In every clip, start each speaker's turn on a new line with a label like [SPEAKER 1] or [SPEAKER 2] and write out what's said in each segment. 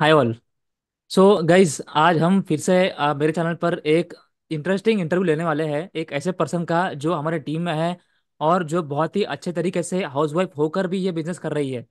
[SPEAKER 1] Hi all so guys आज हम फिर से आ, मेरे चैनल पर एक इंटरेस्टिंग इंटरव्यू लेने वाले हैं एक ऐसे पर्सन का जो हमारे टीम में है और जो बहुत ही अच्छे तरीके से हाउसवाइफ होकर भी ये बिजनेस कर रही है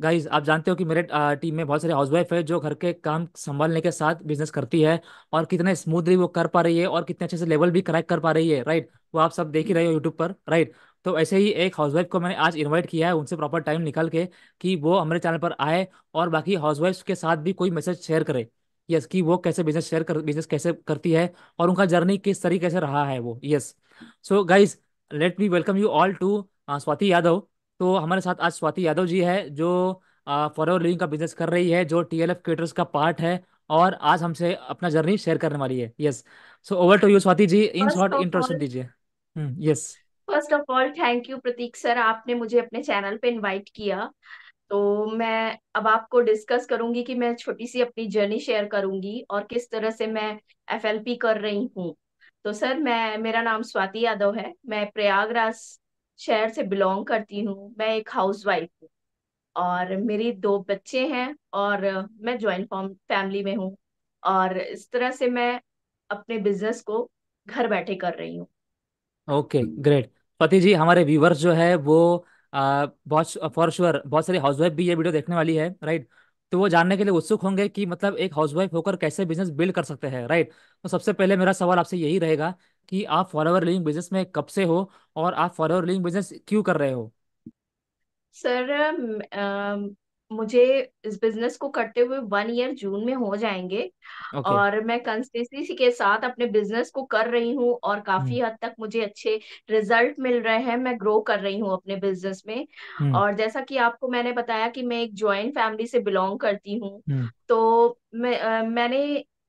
[SPEAKER 1] गाइज आप जानते हो कि मेरे आ, टीम में बहुत सारे हाउसवाइफ है जो घर के काम संभालने के साथ बिजनेस करती है और कितने स्मूथली वो कर पा रही है और कितने अच्छे से लेवल भी क्रैक कर पा रही है राइट वो आप सब देख ही रहे हो यूट्यूब पर राइट तो ऐसे ही एक हाउसवाइफ को मैंने आज इनवाइट किया है उनसे प्रॉपर टाइम निकाल के कि वो हमारे चैनल पर आए और बाकी हाउसवाइफ के साथ भी कोई मैसेज शेयर करे यस कि वो कैसे बिजनेस शेयर कर बिजनेस कैसे करती है और उनका जर्नी किस तरीके से रहा है वो yes so guys let me welcome you all to Swati Yadav तो हमारे साथ आज स्वाति यादव जी है जो फॉर uh, लिविंग का बिजनेस कर रही है जो टी एल एफ का पार्ट है और आज हमसे अपना जर्नी शेयर करने वाली है yes so over to you Swati ji in short introduction दीजिए yes hmm,
[SPEAKER 2] first of all thank you Prateek sir आपने मुझे अपने चैनल पे इनवाइट किया तो मैं अब आपको डिस्कस करूंगी कि मैं छोटी सी अपनी जर्नी शेयर करूंगी और किस तरह से मैं एफएलपी कर रही हूँ तो सर मैं मेरा नाम स्वाति यादव है मैं प्रयागराज शहर से बिलोंग करती हूँ मैं एक हाउसवाइफ हूँ और मेरी दो बच्चे हैं और मैं ज्वाइंट फैमिली में हूँ और इस तरह से मैं अपने बिजनेस को घर बैठे कर रही हूँ
[SPEAKER 1] ओके ग्रेट पति जी हमारे व्यूवर्स जो है वो बहुत फॉर श्योर बहुत सारी हाउसवाइफ भी ये वीडियो देखने वाली है राइट तो वो जानने के लिए उत्सुक होंगे कि मतलब एक हाउसवाइफ होकर कैसे बिजनेस बिल्ड कर सकते हैं राइट तो सबसे पहले मेरा सवाल आपसे यही रहेगा कि आप फॉलोवर लिविंग बिजनेस में कब से हो और आप फॉलोवर लिविंग बिजनेस क्यों कर रहे हो
[SPEAKER 2] सर मुझे इस बिजनेस को करते हुए वन ईयर जून में हो जाएंगे
[SPEAKER 1] okay. और
[SPEAKER 2] मैं कंसिस्टेंसी के साथ अपने बिजनेस को कर रही हूँ और काफी हम्म। हद तक मुझे अच्छे रिजल्ट मिल रहे हैं मैं ग्रो कर रही हूँ अपने बिजनेस में हम्म। और जैसा कि आपको मैंने बताया कि मैं एक ज्वाइंट फैमिली से बिलोंग करती हूँ हम्म। तो मैं, मैंने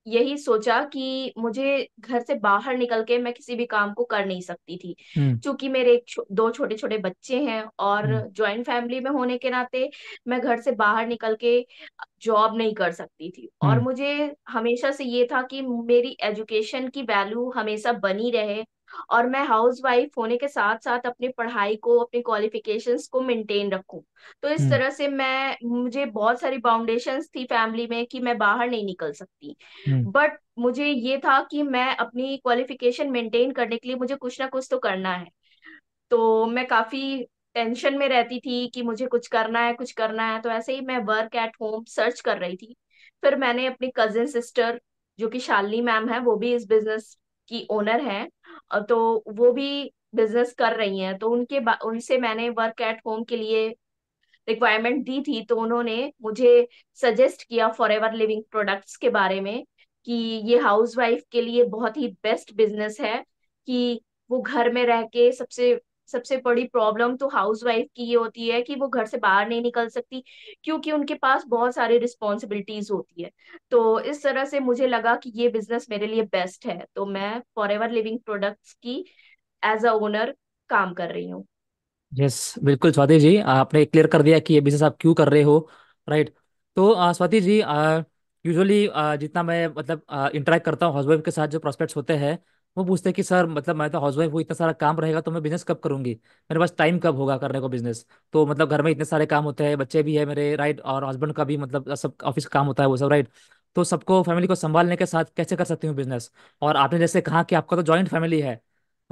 [SPEAKER 2] यही सोचा कि मुझे घर से बाहर निकल के मैं किसी भी काम को कर नहीं सकती थी हम्म। क्योंकि मेरे एक छो, दो छोटे छोटे बच्चे हैं और हम्म। ज्वाइंट फैमिली में होने के नाते मैं घर से बाहर निकल के जॉब नहीं कर सकती थी और हम्म। मुझे हमेशा से ये था कि मेरी एजुकेशन की वैल्यू हमेशा बनी रहे और मैं हाउस वाइफ होने के साथ साथ अपनी पढ़ाई को अपनी क्वालिफिकेशन को मेंटेन रखू तो इस हम्म। तरह से मैं मुझे बहुत सारी बाउंडेशन थी फैमिली में कि मैं बाहर नहीं निकल सकती बट हम्म। मुझे ये था कि मैं अपनी क्वालिफिकेशन मेंटेन करने के लिए मुझे कुछ ना कुछ तो करना है तो मैं काफी टेंशन में रहती थी कि मुझे कुछ करना है कुछ करना है तो ऐसे ही मैं वर्क एट होम सर्च कर रही थी फिर मैंने अपनी कजिन सिस्टर जो कि शालिनी मैम है वो भी इस बिजनेस की ओनर है तो वो भी बिजनेस कर रही हैं तो उनके उनसे मैंने वर्क एट होम के लिए रिक्वायरमेंट दी थी तो उन्होंने मुझे सजेस्ट किया फॉर एवर लिविंग प्रोडक्ट्स के बारे में कि ये हाउसवाइफ के लिए बहुत ही बेस्ट बिजनेस है कि वो घर में रह के सबसे सबसे बड़ी प्रॉब्लम तो हाउसवाइफ की ये होती है कि वो घर से बाहर नहीं निकल सकती क्योंकि उनके पास बहुत सारी रिस्पॉन्सिबिलिटीज होती है तो इस तरह से मुझे लगा कि ये बिजनेस मेरे लिए बेस्ट है तो मैं फॉर लिविंग प्रोडक्ट्स की एज अ ओनर काम कर रही हूँ
[SPEAKER 1] यस yes, बिल्कुल स्वाति जी आपने क्लियर कर दिया कि ये बिजनेस आप क्यों कर रहे हो राइट तो स्वाति जी यूजुअली जितना मैं मतलब इंटरेक्ट करता हूँ हाउसवाइफ के साथ जो प्रोस्पेक्ट्स होते हैं वो पूछते हैं कि सर मतलब मैं तो हाउस वाइफ हूँ इतना सारा काम रहेगा तो मैं बिजनेस कब करूंगी मेरे पास टाइम कब होगा करने को बिजनेस तो मतलब घर में इतने सारे काम होते हैं बच्चे भी है मेरे राइट और हस्बैंड का भी मतलब सब ऑफिस काम होता है वो सब राइट तो सबको फैमिली को संभालने के साथ कैसे कर सकती हूँ बिजनेस और आपने जैसे कहा कि आपका तो ज्वाइंट फैमिली है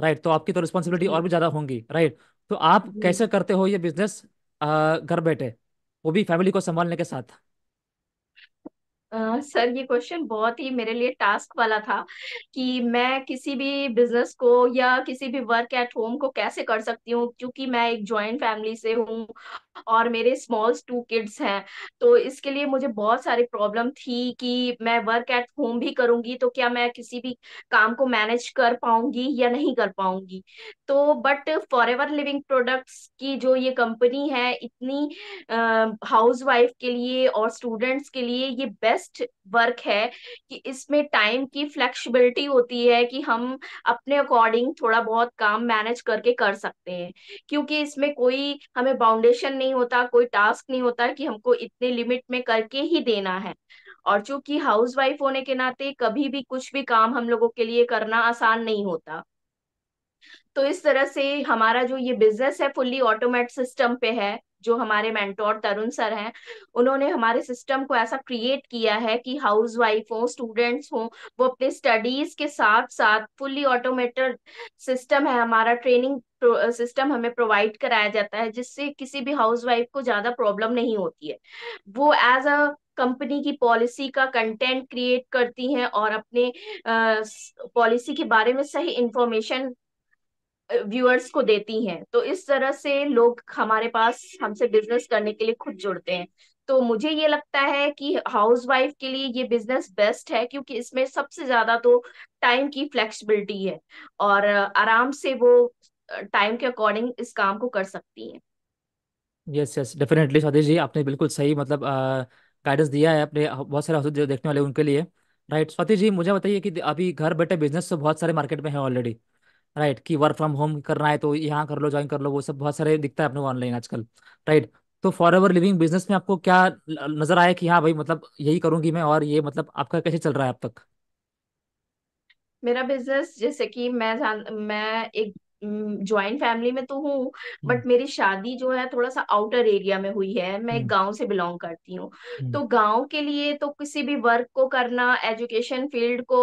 [SPEAKER 1] राइट तो आपकी तो रिस्पॉन्सिबिलिटी और भी ज्यादा होंगी राइट तो आप कैसे करते हो ये बिजनेस घर बैठे वो भी फैमिली को संभालने के साथ
[SPEAKER 2] Uh, सर ये क्वेश्चन बहुत ही मेरे लिए टास्क वाला था कि मैं किसी भी बिजनेस को या किसी भी वर्क एट होम को कैसे कर सकती हूँ क्योंकि मैं एक ज्वाइंट फैमिली से हूँ और मेरे स्मॉल्स टू किड्स हैं तो इसके लिए मुझे बहुत सारी प्रॉब्लम थी कि मैं वर्क एट होम भी करूंगी तो क्या मैं किसी भी काम को मैनेज कर पाऊंगी या नहीं कर पाऊंगी तो but forever living products की जो ये कंपनी है इतनी हाउस वाइफ के लिए और स्टूडेंट्स के लिए ये बेस्ट वर्क है कि इसमें टाइम की फ्लेक्सिबिलिटी होती है कि हम अपने अकॉर्डिंग थोड़ा बहुत काम मैनेज करके कर सकते हैं क्योंकि इसमें कोई हमें बाउंडेशन नहीं होता कोई टास्क नहीं होता कि हमको इतने लिमिट में करके ही देना है और चूंकि हाउस वाइफ होने के नाते कभी भी कुछ भी काम हम लोगों के लिए करना आसान नहीं होता तो इस तरह से हमारा जो ये बिजनेस है फुल्ली ऑटोमेट सिस्टम पे है जो हमारे मेंटोर तरुण सर हैं उन्होंने हमारे सिस्टम को ऐसा क्रिएट किया है कि हाउस वाइफ हो स्टूडेंट्स हो वो अपने स्टडीज के साथ साथ फुल्ली ऑटोमेटेड सिस्टम है हमारा ट्रेनिंग सिस्टम हमें प्रोवाइड कराया जाता है जिससे किसी भी हाउस वाइफ को ज्यादा प्रॉब्लम नहीं होती है वो एज अ कंपनी की पॉलिसी का कंटेंट क्रिएट करती हैं और अपने पॉलिसी के बारे में सही इंफॉर्मेशन व्यूअर्स को देती हैं तो इस तरह से लोग हमारे पास हमसे बिजनेस करने के लिए खुद जुड़ते हैं तो मुझे ये लगता है कि हाउसवाइफ के लिए ये बिजनेस बेस्ट है क्योंकि इसमें सबसे ज्यादा तो टाइम की फ्लेक्सिबिलिटी है और आराम से वो टाइम के अकॉर्डिंग इस काम को कर सकती है
[SPEAKER 1] yes yes definitely Swadesh ji आपने बिल्कुल सही मतलब गाइडेंस दिया है अपने बहुत सारे हाउस देखने वाले उनके लिए राइट स्वाति जी मुझे बताइए कि अभी घर बैठे बिजनेस तो बहुत सारे मार्केट में है ऑलरेडी राइट right, कि वर्क फ्रॉम होम करना है तो यहाँ कर लो ज्वाइन कर लो वो सब बहुत सारे दिखता है अपने ऑनलाइन आजकल राइट तो फॉर एवर लिविंग बिजनेस में आपको क्या नजर आया कि हाँ भाई मतलब यही करूंगी मैं और ये मतलब आपका कैसे चल रहा है अब तक
[SPEAKER 2] मेरा बिजनेस जैसे कि मैं जान मैं एक ज्वाइंट फैमिली में तो हूँ बट मेरी शादी जो है थोड़ा सा आउटर एरिया में हुई है मैं एक गाँव से बिलोंग करती हूँ तो गाँव के लिए तो किसी भी वर्क को करना एजुकेशन फील्ड को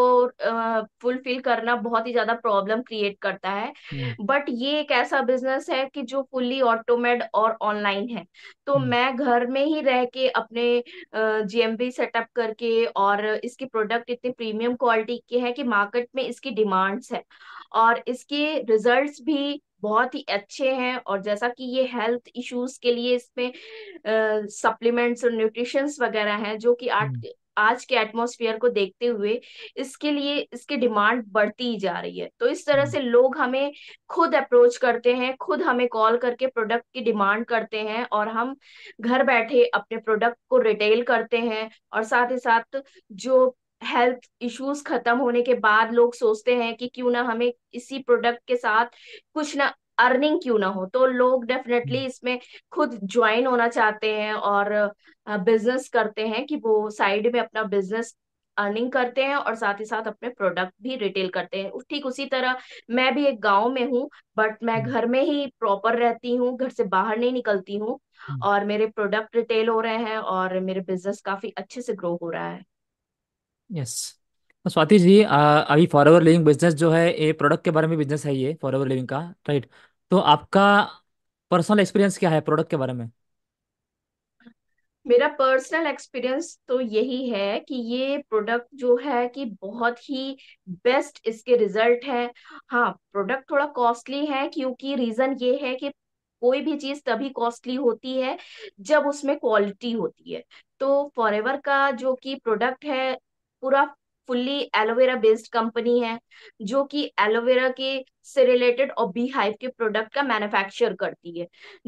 [SPEAKER 2] फुलफिल करना बहुत ही ज्यादा प्रॉब्लम क्रिएट करता है बट ये एक ऐसा बिजनेस है कि जो फुल्ली ऑटोमेड और ऑनलाइन है तो मैं घर में ही रह के अपने जीएमबी सेटअप करके और इसके प्रोडक्ट इतने प्रीमियम क्वालिटी के हैं कि मार्केट में इसकी डिमांड्स है और इसके रिजल्ट रिजल्ट्स भी बहुत ही अच्छे हैं और जैसा कि ये हेल्थ इश्यूज के लिए इसमें सप्लीमेंट्स और न्यूट्रिशंस वगैरह हैं जो कि आज हम्म। आज के एटमोस्फियर को देखते हुए इसके लिए इसकी डिमांड बढ़ती ही जा रही है तो इस तरह हम्म। से लोग हमें खुद अप्रोच करते हैं खुद हमें कॉल करके प्रोडक्ट की डिमांड करते हैं और हम घर बैठे अपने प्रोडक्ट को रिटेल करते हैं और साथ ही साथ जो हेल्थ इश्यूज खत्म होने के बाद लोग सोचते हैं कि क्यों ना हमें इसी प्रोडक्ट के साथ कुछ ना अर्निंग क्यों ना हो तो लोग डेफिनेटली हम्म। इसमें खुद ज्वाइन होना चाहते हैं और बिजनेस करते हैं कि वो साइड में अपना बिजनेस अर्निंग करते हैं और साथ ही साथ अपने प्रोडक्ट भी रिटेल करते हैं ठीक उसी तरह मैं भी एक गांव में हूँ बट मैं हम्म। घर में ही प्रॉपर रहती हूँ घर से बाहर नहीं निकलती हूँ हम्म। और मेरे प्रोडक्ट रिटेल हो रहे हैं और मेरे बिजनेस काफी अच्छे से ग्रो हो रहा है
[SPEAKER 1] यस तो स्वाति जी आ, अभी फॉरएवर लिविंग बिजनेस जो है ये प्रोडक्ट के बारे में बिजनेस है ये फॉरएवर लिविंग का राइट तो आपका पर्सनल एक्सपीरियंस क्या है प्रोडक्ट के बारे में
[SPEAKER 2] मेरा पर्सनल एक्सपीरियंस तो यही है कि ये प्रोडक्ट जो है कि बहुत ही बेस्ट इसके रिजल्ट है हाँ प्रोडक्ट थोड़ा कॉस्टली है क्योंकि रीजन ये है कि कोई भी चीज तभी कॉस्टली होती है जब उसमें क्वालिटी होती है तो फॉरेवर का जो कि प्रोडक्ट है पूरा फुल्ली एलोवेरा बेस्ड कंपनी है जो कि एलोवेरा के से रिलेटेड और बी हाइव के प्रोडक्ट का मैन्युफैक्चर करती है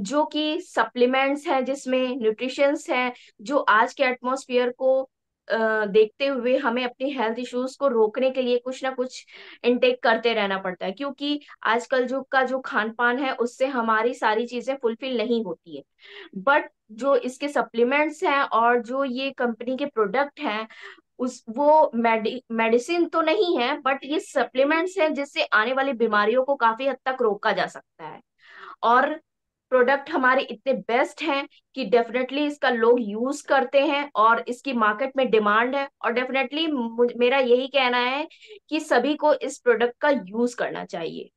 [SPEAKER 2] जो कि सप्लीमेंट्स हैं जिसमें न्यूट्रिशंस हैं जो आज के एटमोसफियर को देखते हुए हमें अपने हेल्थ इश्यूज को रोकने के लिए कुछ ना कुछ इनटेक करते रहना पड़ता है क्योंकि आजकल जो का जो खान पान है उससे हमारी सारी चीजें फुलफिल नहीं होती है बट जो इसके सप्लीमेंट्स हैं और जो ये कंपनी के प्रोडक्ट हैं उस वो मेडि मेडिसिन तो नहीं है बट ये सप्लीमेंट्स हैं जिससे आने वाली बीमारियों को काफी हद तक रोका जा सकता है और प्रोडक्ट हमारे इतने बेस्ट हैं कि डेफिनेटली इसका लोग यूज करते हैं और इसकी मार्केट में डिमांड है और डेफिनेटली मेरा यही कहना है कि सभी को इस प्रोडक्ट का यूज करना चाहिए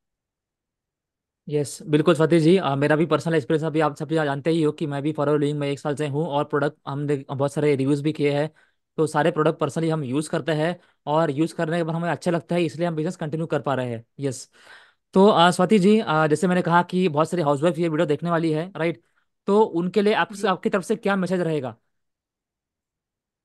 [SPEAKER 1] यस yes, बिल्कुल फतेह जी आ, मेरा भी पर्सनल एक्सपीरियंस अभी आप सभी जानते ही हो कि मैं भी फॉर लिविंग में एक साल से हूँ और प्रोडक्ट हमने बहुत सारे रिव्यूज भी किए हैं तो सारे प्रोडक्ट पर्सनली हम यूज़ करते हैं और यूज़ करने के बाद हमें अच्छा लगता है इसलिए हम बिजनेस कंटिन्यू कर पा रहे हैं यस तो स्वाति जी आ, जैसे मैंने कहा कि बहुत सारी हाउसवाइफ ये वीडियो देखने वाली है राइट तो उनके लिए आप, आपकी तरफ से क्या मैसेज रहेगा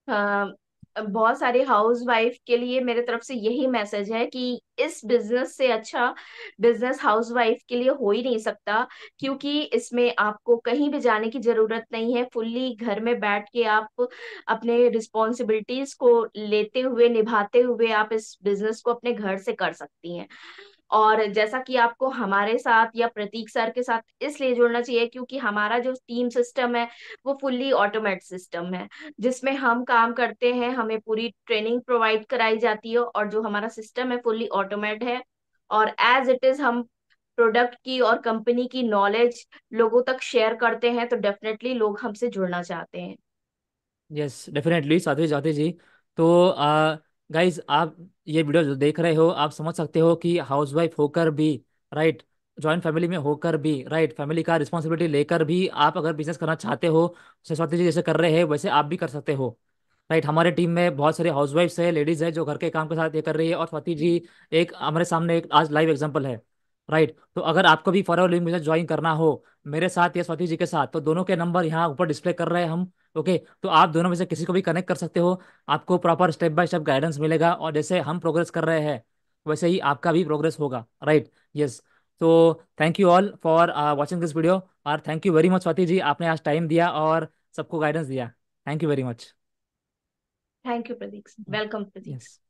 [SPEAKER 2] हाँ। बहुत सारे हाउस वाइफ के लिए मेरे तरफ से यही मैसेज है कि इस बिजनेस से अच्छा बिजनेस हाउस वाइफ के लिए हो ही नहीं सकता क्योंकि इसमें आपको कहीं भी जाने की जरूरत नहीं है फुल्ली घर में बैठ के आप अपने रिस्पॉन्सिबिलिटीज को लेते हुए निभाते हुए आप इस बिजनेस को अपने घर से कर सकती हैं और जैसा कि आपको हमारे साथ या प्रतीक सर के साथ इसलिए जुड़ना चाहिए क्योंकि हमारा जो टीम सिस्टम है वो फुल्ली ऑटोमेट सिस्टम है जिसमें हम काम करते हैं हमें पूरी ट्रेनिंग प्रोवाइड कराई जाती है और जो हमारा सिस्टम है फुल्ली ऑटोमेट है और एज इट इज हम प्रोडक्ट की और कंपनी की नॉलेज लोगों तक शेयर करते हैं तो डेफिनेटली लोग हमसे जुड़ना चाहते हैं
[SPEAKER 1] यस डेफिनेटली साथी साथी जी तो गाइज uh, आप ये वीडियो जो देख रहे हो आप समझ सकते हो कि हाउसवाइफ होकर भी राइट ज्वाइंट फैमिली में होकर भी राइट फैमिली का रिस्पॉन्सिबिलिटी लेकर भी आप अगर बिजनेस करना चाहते हो सरस्वती जी जैसे कर रहे हैं वैसे आप भी कर सकते हो राइट हमारे टीम में बहुत सारे हाउसवाइफ्स है लेडीज है जो घर के काम के साथ ये कर रही है और स्वाति जी एक हमारे सामने एक आज लाइव एग्जाम्पल है राइट तो अगर आपको भी फॉर लिविंग बिजनेस ज्वाइन करना हो मेरे साथ या स्वाति जी के साथ तो दोनों के नंबर यहाँ ऊपर डिस्प्ले कर रहे हैं हम ओके तो आप दोनों में से किसी को भी कनेक्ट कर सकते हो आपको proper step by step guidance मिलेगा और जैसे हम प्रोग्रेस कर रहे हैं वैसे ही आपका भी प्रोग्रेस होगा राइट यस तो thank you all for watching this video और thank you very much Swati ji आपने आज टाइम दिया और सबको गाइडेंस दिया thank you very much
[SPEAKER 2] thank you Pradeep welcome Pradeep